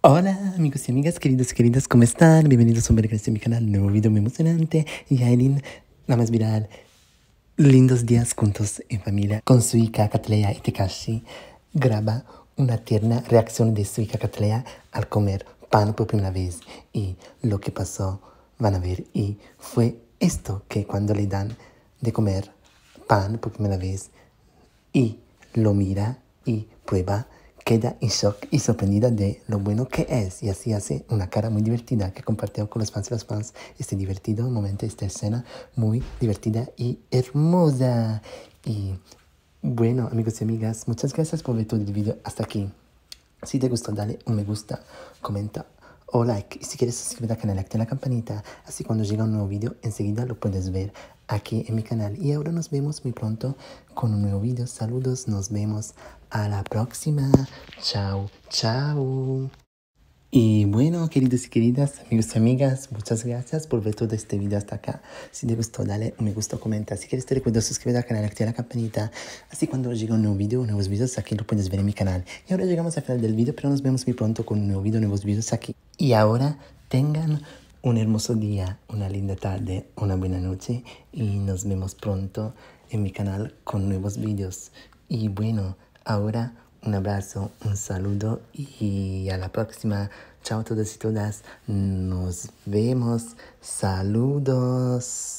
Hola amigos y amigas, queridos y queridas, ¿cómo están? Bienvenidos a un regreso a mi canal, nuevo video muy emocionante y Aileen, la más viral. Lindos días juntos en familia con su catalea y Tekashi. Graba una tierna reacción de su catalea al comer pan por primera vez y lo que pasó van a ver y fue esto que cuando le dan de comer pan por primera vez y lo mira y prueba queda en shock y sorprendida de lo bueno que es y así hace una cara muy divertida que compartió con los fans y los fans este divertido momento, esta escena muy divertida y hermosa. Y bueno, amigos y amigas, muchas gracias por ver todo el video hasta aquí. Si te gustó, dale un me gusta, comenta o like. Y si quieres suscribirte al canal, activa la campanita, así cuando llega un nuevo video enseguida lo puedes ver aquí en mi canal. Y ahora nos vemos muy pronto con un nuevo video. Saludos, nos vemos a la próxima. Chao, chao. Y bueno, queridos y queridas, amigos y amigas, muchas gracias por ver todo este video hasta acá. Si te gustó, dale un me gusta, comenta. Si quieres, te recuerdo suscribirte al canal, activa la campanita. Así cuando llegue un nuevo video, nuevos videos aquí, lo puedes ver en mi canal. Y ahora llegamos al final del video, pero nos vemos muy pronto con un nuevo video, nuevos videos aquí. Y ahora tengan un hermoso día, una linda tarde, una buena noche y nos vemos pronto en mi canal con nuevos vídeos. Y bueno, ahora un abrazo, un saludo y a la próxima. Chao a todos y todas. Nos vemos. Saludos.